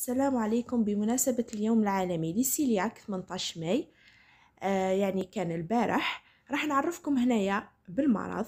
السلام عليكم بمناسبة اليوم العالمي للسيلياك 18 ماي آه يعني كان البارح راح نعرفكم هنايا بالمرض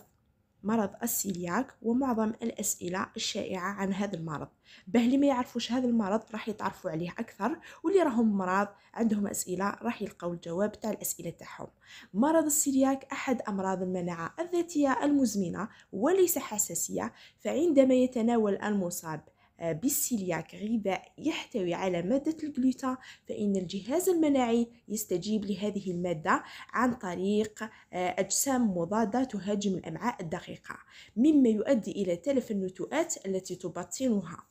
مرض السيلياك ومعظم الأسئلة الشائعة عن هذا المرض باه ما يعرفوش هذا المرض راح يتعرفوا عليه أكثر واللي راهم مرض عندهم أسئلة راح يلقاو الجواب تاع الأسئلة تاعهم مرض السيلياك أحد أمراض المناعة الذاتية المزمنة وليس حساسية فعندما يتناول المصاب بالسيلياك غذاء يحتوي على مادة الجلوتا فإن الجهاز المناعي يستجيب لهذه المادة عن طريق آه، أجسام مضادة تهاجم الأمعاء الدقيقة مما يؤدي إلى تلف النتوءات التي تبطنها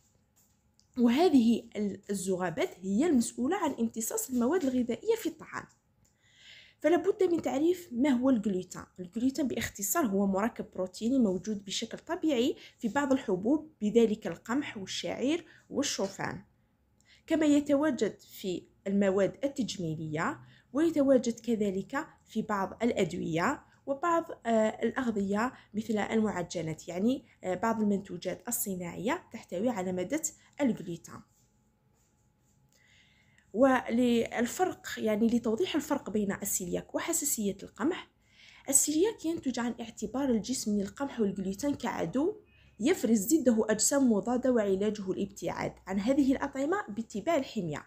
وهذه الزغابات هي المسؤولة عن امتصاص المواد الغذائية في الطعام فلا بد من تعريف ما هو الجلوتين الجلوتين باختصار هو مركب بروتيني موجود بشكل طبيعي في بعض الحبوب بذلك القمح والشعير والشوفان كما يتواجد في المواد التجميلية ويتواجد كذلك في بعض الأدوية وبعض آه، الأغذية مثل المعجنات يعني آه، بعض المنتوجات الصناعية تحتوي على مادة الجلوتين وللفرق يعني لتوضيح الفرق بين السيلياك وحساسية القمح السيلياك ينتج عن اعتبار الجسم للقمح والجلوتين كعدو يفرز ضده أجسام مضادة وعلاجه الابتعاد عن هذه الأطعمة باتباع الحمية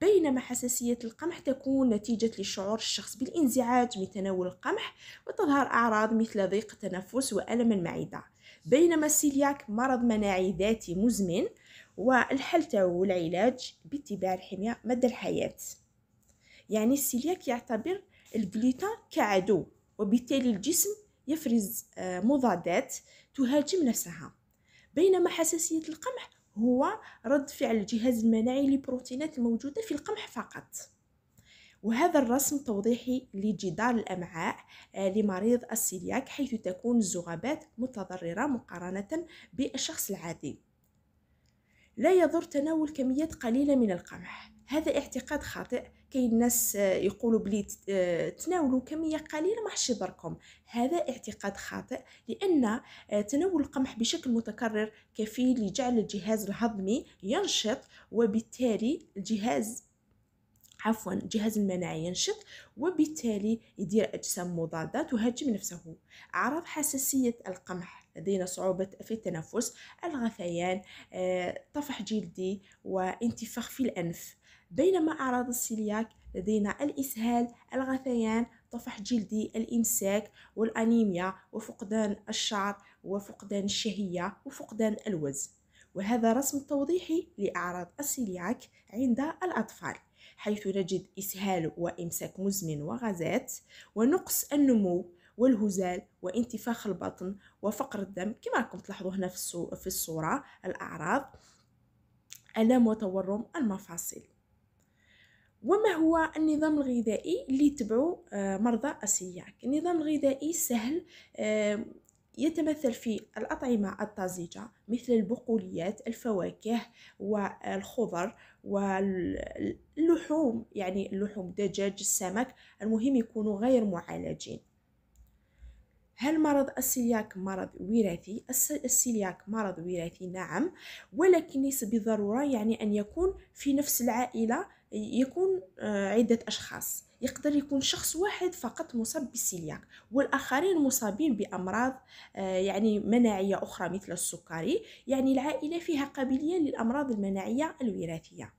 بينما حساسية القمح تكون نتيجة لشعور الشخص بالانزعاج من تناول القمح وتظهر أعراض مثل ضيق التنفس وألم المعدة بينما السيلياك مرض مناعي ذاتي مزمن والحل تاعو العلاج باتباع الحمية مدى الحياة يعني السيلياك يعتبر الجلوتين كعدو وبالتالي الجسم يفرز آه، مضادات تهاجم نفسها بينما حساسية القمح هو رد فعل الجهاز المناعي للبروتينات الموجودة في القمح فقط وهذا الرسم توضيحي لجدار الأمعاء آه، لمريض السيلياك حيث تكون الزغبات متضررة مقارنة بالشخص العادي لا يضر تناول كميات قليلة من القمح هذا اعتقاد خاطئ كاين ناس آه، يقولوا بلي آه، تناولوا كميه قليله ما حش يضركم هذا اعتقاد خاطئ لان آه، تناول القمح بشكل متكرر كفيل لجعل الجهاز الهضمي ينشط وبالتالي الجهاز عفوا الجهاز المناعي ينشط وبالتالي يدير أجسام مضاده تهاجم نفسه أعراض حساسية القمح لدينا صعوبة في التنفس الغثيان آه، طفح جلدي وانتفاخ في الأنف بينما أعراض السيلياك لدينا الإسهال الغثيان طفح جلدي الإمساك والأنيميا وفقدان الشعر وفقدان الشهية وفقدان الوزن وهذا رسم توضيحي لأعراض السيلياك عند الأطفال حيث نجد إسهال وإمساك مزمن وغازات ونقص النمو والهزال وانتفاخ البطن وفقر الدم كما راكم تلاحظوا هنا في الصورة الأعراض ألم وتورم المفاصل وما هو النظام الغذائي اللي يتبعه آه، مرضى السياك النظام الغذائي سهل آه، يتمثل في الأطعمة الطازجة مثل البقوليات الفواكه والخضر واللحوم يعني اللحوم دجاج السمك المهم يكونوا غير معالجين هل مرض السيلياك مرض وراثي؟ السيلياك مرض وراثي نعم ولكن ليس بالضرورة يعني أن يكون في نفس العائلة يكون آه، عدة أشخاص يقدر يكون شخص واحد فقط مصاب بالسيلياك والآخرين مصابين بأمراض آه، يعني مناعية أخرى مثل السكري يعني العائلة فيها قابلية للأمراض المناعية الوراثية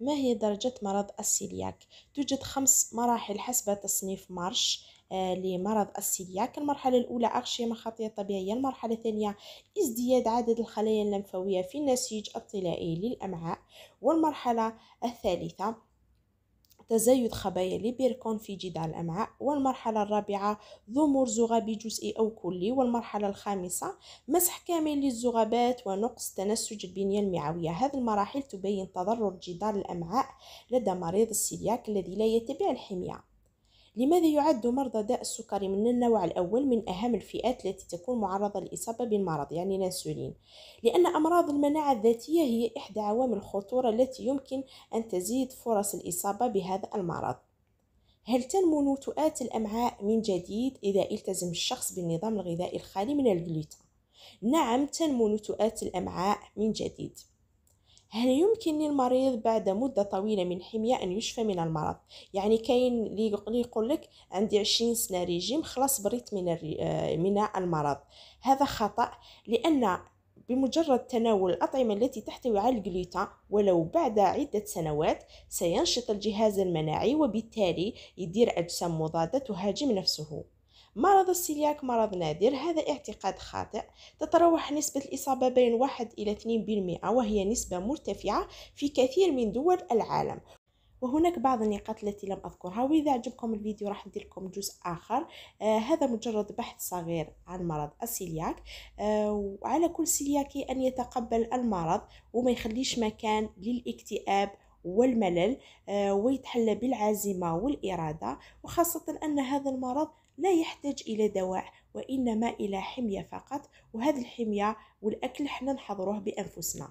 ما هي درجة مرض السيلياك توجد خمس مراحل حسب تصنيف مارش آه، لمرض السيلياك المرحلة الأولى أغشية مخاطية طبيعية المرحلة الثانية ازدياد عدد الخلايا اللمفاوية في النسيج الطلائي للأمعاء والمرحلة الثالثة تزايد خبايا ليبيركون في جدار الأمعاء والمرحلة الرابعة ضمور زغبي جزئي أو كلي والمرحلة الخامسة مسح كامل للزغبات ونقص تنسج البنية المعوية هذه المراحل تبين تضرر جدار الأمعاء لدى مريض السيلياك الذي لا يتبع الحمية لماذا يعد مرضى داء السكري من النوع الأول من أهم الفئات التي تكون معرضة للإصابة بالمرض يعني الأنسولين؟ لأن أمراض المناعة الذاتية هي إحدى عوامل الخطورة التي يمكن أن تزيد فرص الإصابة بهذا المرض هل تنمو نتوءات الأمعاء من جديد إذا التزم الشخص بالنظام الغذائي الخالي من الجلوتين؟ نعم تنمو نتوءات الأمعاء من جديد هل يمكن للمريض بعد مدة طويلة من حمية أن يشفى من المرض يعني كاين اللي يقول لك عندي عشرين سنة ريجيم خلاص بريت من آه، من المرض هذا خطأ لأن بمجرد تناول الأطعمة التي تحتوي على الجلوتا ولو بعد عدة سنوات سينشط الجهاز المناعي وبالتالي يدير أجسام مضادة تهاجم نفسه مرض السيلياك مرض نادر هذا اعتقاد خاطئ تتراوح نسبة الإصابة بين 1 إلى 2% وهي نسبة مرتفعة في كثير من دول العالم وهناك بعض النقاط التي لم أذكرها وإذا عجبكم الفيديو راح ندير لكم جزء آخر آه هذا مجرد بحث صغير عن مرض السيلياك آه وعلى كل سيلياكي أن يتقبل المرض وما يخليش مكان للاكتئاب والملل آه، ويتحلى بالعزيمة والإرادة وخاصة أن هذا المرض لا يحتاج إلى دواء وإنما إلى حمية فقط وهذه الحمية والأكل حنا نحضروه بأنفسنا